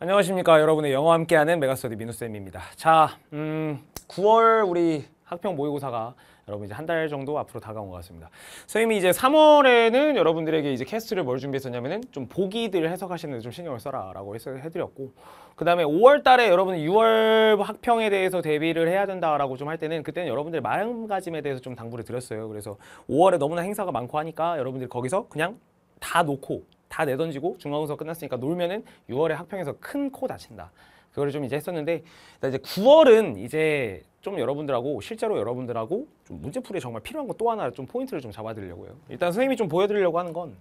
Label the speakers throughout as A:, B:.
A: 안녕하십니까 여러분의 영어와 함께하는 메가스터디 민우쌤입니다 자 음, 9월 우리 학평 모의고사가 여러분 이제 한 달 정도 앞으로 다가온 것 같습니다. 선생님이 이제 3월에는 여러분들에게 이제 캐스트를 뭘 준비했었냐면은 좀 보기들 해석하시는 데 좀 신경을 써라라고 해서 해드렸고 그 다음에 5월달에 여러분 6월 학평에 대해서 대비를 해야 된다라고 좀 할 때는 그때는 여러분들 의 마음가짐에 대해서 좀 당부를 드렸어요. 그래서 5월에 너무나 행사가 많고 하니까 여러분들 이 거기서 그냥 다 놓고 다 내던지고 중간고사 끝났으니까 놀면은 6월에 학평에서 큰 코 다친다. 그거를 좀 이제 했었는데 이제 9월은 이제 좀 여러분들하고 실제로 여러분들하고 좀 문제풀이에 정말 필요한 거또 하나 좀 포인트를 좀 잡아드리려고요. 일단 선생님이 좀 보여드리려고 하는 건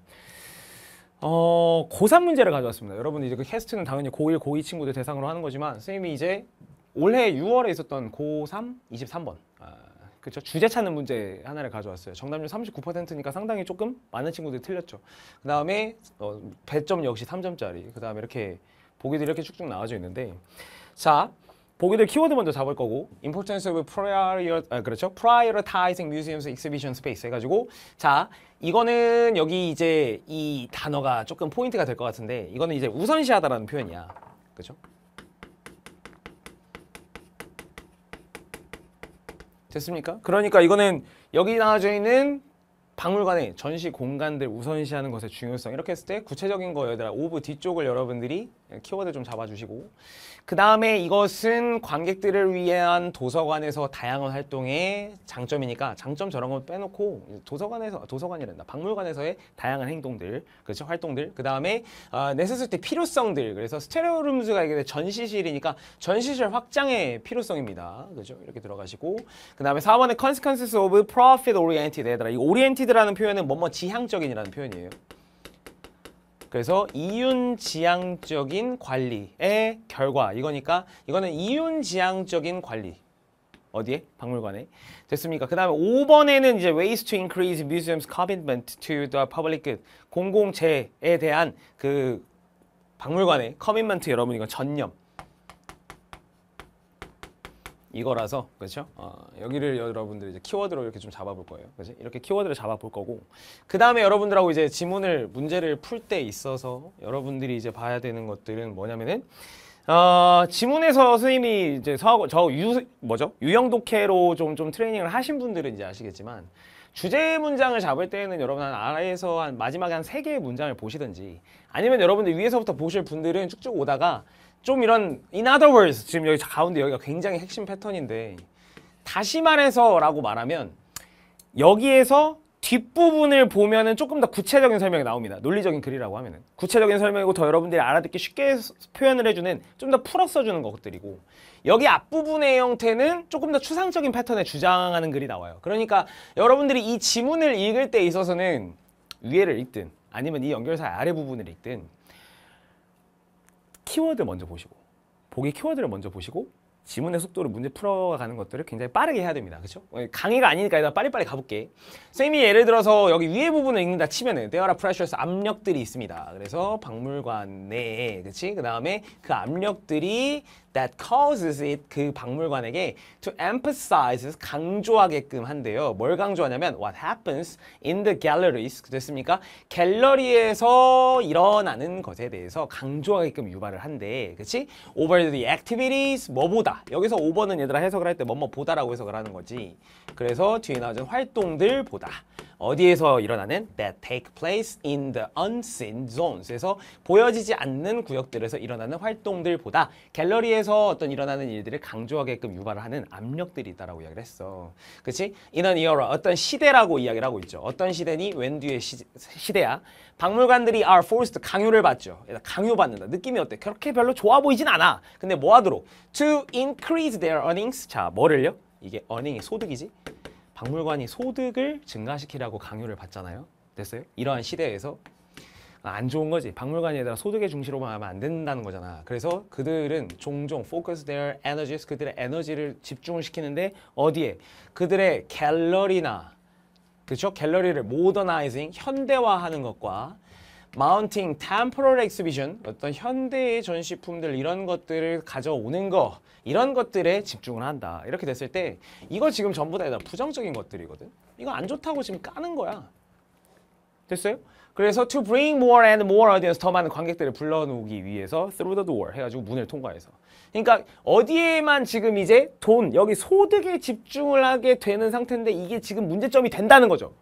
A: 어, 고3 문제를 가져왔습니다. 여러분 이제 그 캐스트는 당연히 고1, 고2 친구들 대상으로 하는 거지만 선생님이 이제 올해 6월에 있었던 고3 23번 아, 그렇죠. 주제 찾는 문제 하나를 가져왔어요. 정답률 39%니까 상당히 조금 많은 친구들이 틀렸죠. 그 다음에 어, 배점 역시 3점짜리. 그 다음에 이렇게 보기들 이렇게 쭉쭉 나와져 있는데 자 보기들 키워드 먼저 잡을 거고 importance of prior 아, 그렇죠 prioritizing museums exhibition space 해가지고 자 이거는 여기 이제 이 단어가 조금 포인트가 될 것 같은데 이거는 이제 우선시하다라는 표현이야 그렇죠 됐습니까? 그러니까 이거는 여기 나와져 있는 박물관의 전시 공간들 우선시하는 것의 중요성 이렇게 했을 때 구체적인 거여야 오브 뒤쪽을 여러분들이 키워드 좀 잡아주시고 그 다음에 이것은 관객들을 위한 도서관에서 다양한 활동의 장점이니까 장점 저런 건 빼놓고 도서관에서 아, 도서관이란다 박물관에서의 다양한 행동들 그렇죠 활동들 그 다음에 어, 아, 내스스때 필요성들 그래서 스테레오룸즈가 이게 전시실이니까 전시실 확장의 필요성입니다 그죠 이렇게 들어가시고 그 다음에 4번에 consequences of profit oriented 얘들아 이 oriented r e l a t 라는 표현은 뭐뭐 지향적인이라는 표현이에요. 그래서 이윤 지향적인 관리의 결과 이거니까 이거는 이윤 지향적인 관리 어디에? 박물관에. 됐습니까? 그 다음에 5번에는 이제 ways to increase museum's commitment to the public good. 공공재에 대한 그 박물관의 커밋먼트 여러분 이건 전념. 이거라서 그렇죠? 어, 여기를 여러분들이 이제 키워드로 이렇게 좀 잡아볼 거예요. 그렇지? 이렇게 키워드를 잡아볼 거고 그 다음에 여러분들하고 이제 지문을 문제를 풀 때 있어서 여러분들이 이제 봐야 되는 것들은 뭐냐면은 어, 지문에서 선생님이 이제 저하고 저 유, 뭐죠? 유형 독해로 좀, 좀 트레이닝을 하신 분들은 이제 아시겠지만 주제 문장을 잡을 때는 여러분 한 아래에서 한 마지막에 한 세 개의 문장을 보시든지 아니면 여러분들 위에서부터 보실 분들은 쭉쭉 오다가 좀 이런 in other words 지금 여기 가운데 여기가 굉장히 핵심 패턴인데 다시 말해서 라고 말하면 여기에서 뒷부분을 보면은 조금 더 구체적인 설명이 나옵니다. 논리적인 글이라고 하면은 구체적인 설명이고 더 여러분들이 알아듣기 쉽게 표현을 해주는 좀 더 풀어 써주는 것들이고 여기 앞부분의 형태는 조금 더 추상적인 패턴에 주장하는 글이 나와요. 그러니까 여러분들이 이 지문을 읽을 때 있어서는 위에를 읽든 아니면 이연결사 아래 부분을 읽든 키워드 먼저 보시고 보기 키워드를 먼저 보시고 지문의 속도로 문제 풀어가는 것들을 굉장히 빠르게 해야 됩니다. 그렇죠? 강의가 아니니까 일단 빨리빨리 가볼게. 선생님이 예를 들어서 여기 위에 부분을 읽는다 치면은 t h e r 프레셔스 압력들이 있습니다. 그래서 박물관 내에 그렇지? 그 다음에 그 압력들이 that causes it 그 박물관에게 to emphasize 강조하게끔 한대요. 뭘 강조하냐면 what happens in the galleries 됐습니까? 갤러리에서 일어나는 것에 대해서 강조하게끔 유발을 한대. 그렇지? Over the activities 뭐보다 보다 여기서 5번은 얘들아 해석을 할 때 뭐 뭐 보다라고 해석을 하는 거지 그래서 뒤에 나오는 활동들 보다 어디에서 일어나는 that take place in the unseen zones에서 보여지지 않는 구역들에서 일어나는 활동들 보다 갤러리에서 어떤 일어나는 일들을 강조하게끔 유발 하는 압력들이 있다라고 이야기를 했어 그치? 이런 이어라 어떤 시대라고 이야기를 하고 있죠 어떤 시대니 웬 뒤의 시, 시대야 박물관들이 are forced 강요를 받죠 강요받는다 느낌이 어때? 그렇게 별로 좋아 보이진 않아 근데 뭐 하도록 to increase their earnings. 자, 뭐를요? 이게 earning이 소득이지. 박물관이 소득을 증가시키라고 강요를 받잖아요. 됐어요? 이러한 시대에서 안 좋은 거지. 박물관에다가 이 소득의 중시로만 하면 안 된다는 거잖아. 그래서 그들은 종종 focus their energies, 그들의 에너지를 집중을 시키는데 어디에? 그들의 갤러리나 그렇죠? 갤러리를 모더나이징, 현대화하는 것과 마운팅, 템포럴 엑스비션, 어떤 현대의 전시품들 이런 것들을 가져오는 거 이런 것들에 집중을 한다. 이렇게 됐을 때 이거 지금 전부 다 부정적인 것들이거든. 이거 안 좋다고 지금 까는 거야. 됐어요? 그래서 to bring more and more audience 더 많은 관객들을 불러놓기 위해서 through the door 해가지고 문을 통과해서 그러니까 어디에만 지금 이제 돈 여기 소득에 집중을 하게 되는 상태인데 이게 지금 문제점이 된다는 거죠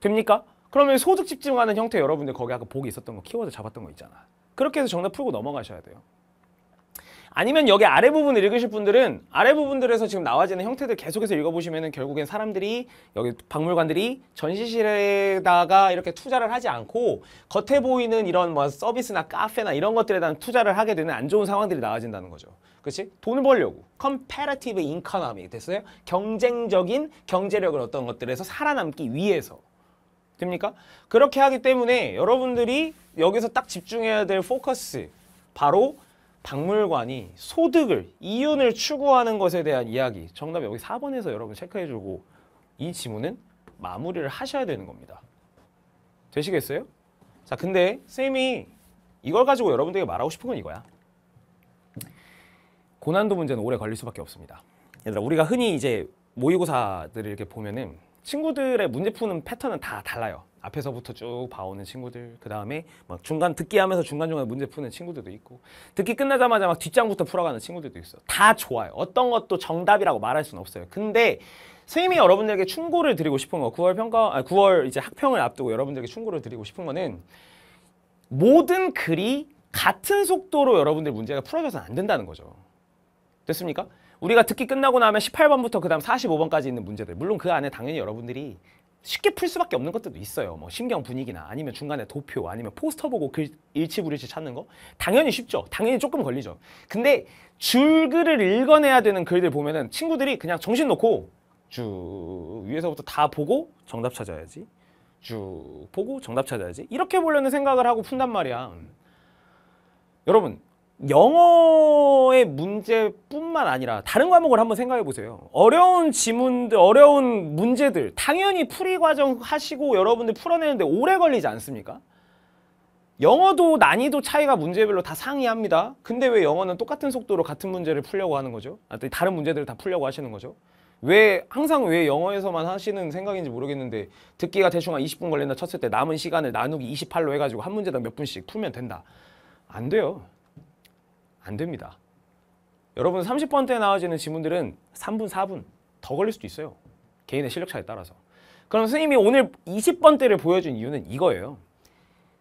A: 됩니까? 그러면 소득 집중하는 형태 여러분들 거기 아까 보기 있었던 거 키워드 잡았던 거 있잖아. 그렇게 해서 정답 풀고 넘어가셔야 돼요. 아니면 여기 아래 부분 을 읽으실 분들은 아래 부분들에서 지금 나와지는 형태들 계속해서 읽어보시면 결국엔 사람들이 여기 박물관들이 전시실에다가 이렇게 투자를 하지 않고 겉에 보이는 이런 뭐 서비스나 카페나 이런 것들에 대한 투자를 하게 되는 안 좋은 상황들이 나와진다는 거죠. 그렇지? 돈을 벌려고 comparative economy 됐어요? 경쟁적인 경제력을 어떤 것들에서 살아남기 위해서 됩니까? 그렇게 하기 때문에 여러분들이 여기서 딱 집중해야 될 포커스 바로 박물관이 소득을, 이윤을 추구하는 것에 대한 이야기 정답 여기 4번에서 여러분 체크해주고 이 지문은 마무리를 하셔야 되는 겁니다. 되시겠어요? 자, 근데 쌤이 이걸 가지고 여러분들에게 말하고 싶은 건 이거야. 고난도 문제는 오래 걸릴 수밖에 없습니다. 얘들아, 우리가 흔히 이제 모의고사들을 이렇게 보면은 친구들의 문제 푸는 패턴은 다 달라요. 앞에서부터 쭉 봐오는 친구들 그 다음에 막 중간 듣기 하면서 중간중간 문제 푸는 친구들도 있고 듣기 끝나자마자 막 뒷장부터 풀어가는 친구들도 있어 다 좋아요 어떤 것도 정답이라고 말할 수는 없어요 근데 선생님이 여러분들에게 충고를 드리고 싶은 거 9월 평가 아, 9월 이제 학평을 앞두고 여러분들에게 충고를 드리고 싶은 거는 모든 글이 같은 속도로 여러분들 문제가 풀어져서는 안 된다는 거죠 됐습니까? 우리가 듣기 끝나고 나면 18번부터 그 다음 45번까지 있는 문제들 물론 그 안에 당연히 여러분들이 쉽게 풀 수밖에 없는 것들도 있어요. 뭐 신경 분위기나 아니면 중간에 도표 아니면 포스터 보고 글일치부리치 찾는 거 당연히 쉽죠. 당연히 조금 걸리죠. 근데 줄글을 읽어내야 되는 글들 보면은 친구들이 그냥 정신 놓고 쭉 위에서부터 다 보고 정답 찾아야지 쭉 보고 정답 찾아야지 이렇게 보려는 생각을 하고 푼단 말이야. 여러분 영어의 문제뿐만 아니라 다른 과목을 한번 생각해 보세요. 어려운 지문들, 어려운 문제들 당연히 풀이 과정 하시고 여러분들 풀어내는데 오래 걸리지 않습니까? 영어도 난이도 차이가 문제별로 다 상이합니다. 근데 왜 영어는 똑같은 속도로 같은 문제를 풀려고 하는 거죠? 아, 다른 문제들을 다 풀려고 하시는 거죠? 왜 항상 왜 영어에서만 하시는 생각인지 모르겠는데 듣기가 대충 한 20분 걸린다 쳤을 때 남은 시간을 나누기 28로 해가지고 한 문제당 몇 분씩 풀면 된다. 안 돼요. 안 됩니다. 여러분 30번 때 나와지는 지문들은 3분, 4분 더 걸릴 수도 있어요. 개인의 실력 차에 따라서. 그럼 선생님이 오늘 20번 때를 보여준 이유는 이거예요.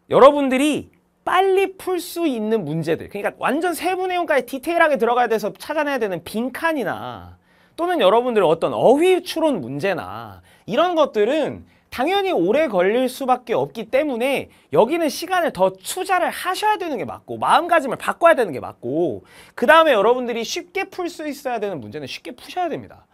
A: 여러분들이 빨리 풀 수 있는 문제들 그러니까 완전 세부 내용까지 디테일하게 들어가야 돼서 찾아내야 되는 빈칸이나 또는 여러분들의 어떤 어휘 추론 문제나 이런 것들은 당연히 오래 걸릴 수밖에 없기 때문에 여기는 시간을 더 투자를 하셔야 되는 게 맞고 마음가짐을 바꿔야 되는 게 맞고 그 다음에 여러분들이 쉽게 풀 수 있어야 되는 문제는 쉽게 푸셔야 됩니다.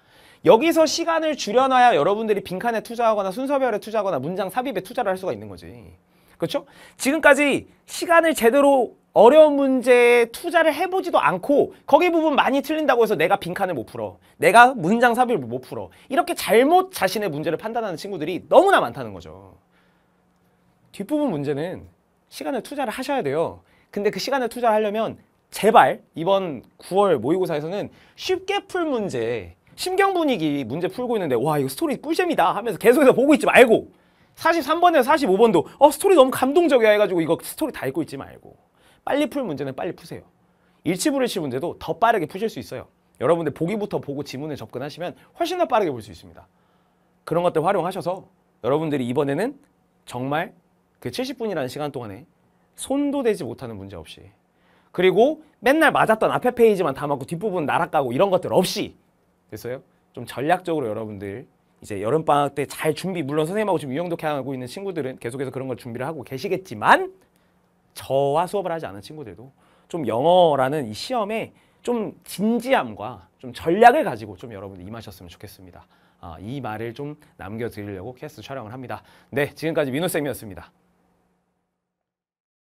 A: 여기서 시간을 줄여놔야 여러분들이 빈칸에 투자하거나 순서별에 투자하거나 문장 삽입에 투자를 할 수가 있는 거지. 그렇죠? 지금까지 시간을 제대로 어려운 문제에 투자를 해보지도 않고 거기 부분 많이 틀린다고 해서 내가 빈칸을 못 풀어 내가 문장 삽입을 못 풀어 이렇게 잘못 자신의 문제를 판단하는 친구들이 너무나 많다는 거죠 뒷부분 문제는 시간을 투자를 하셔야 돼요 근데 그 시간을 투자하려면 제발 이번 9월 모의고사에서는 쉽게 풀 문제 심경 분위기 문제 풀고 있는데 와 이거 스토리 꿀잼이다 하면서 계속해서 보고 있지 말고 43번에서 45번도 어 스토리 너무 감동적이야 해가지고 이거 스토리 다 읽고 있지 말고 빨리 풀 문제는 빨리 푸세요. 일치불일치 문제도 더 빠르게 푸실 수 있어요. 여러분들 보기부터 보고 지문에 접근하시면 훨씬 더 빠르게 볼 수 있습니다. 그런 것들 활용하셔서 여러분들이 이번에는 정말 그 70분이라는 시간 동안에 손도 대지 못하는 문제 없이 그리고 맨날 맞았던 앞에 페이지만 담았고 뒷부분 날아가고 이런 것들 없이 됐어요? 좀 전략적으로 여러분들 이제 여름방학 때 잘 준비 물론 선생님하고 지금 유영독해 하고 있는 친구들은 계속해서 그런 걸 준비를 하고 계시겠지만 저와 수업을 하지 않은 친구들도 좀 영어라는 이 시험에 좀 진지함과 좀 전략을 가지고 좀 여러분들 임하셨으면 좋겠습니다. 아, 이 말을 좀 남겨드리려고 캐스트 촬영을 합니다. 네, 지금까지 민호쌤이었습니다.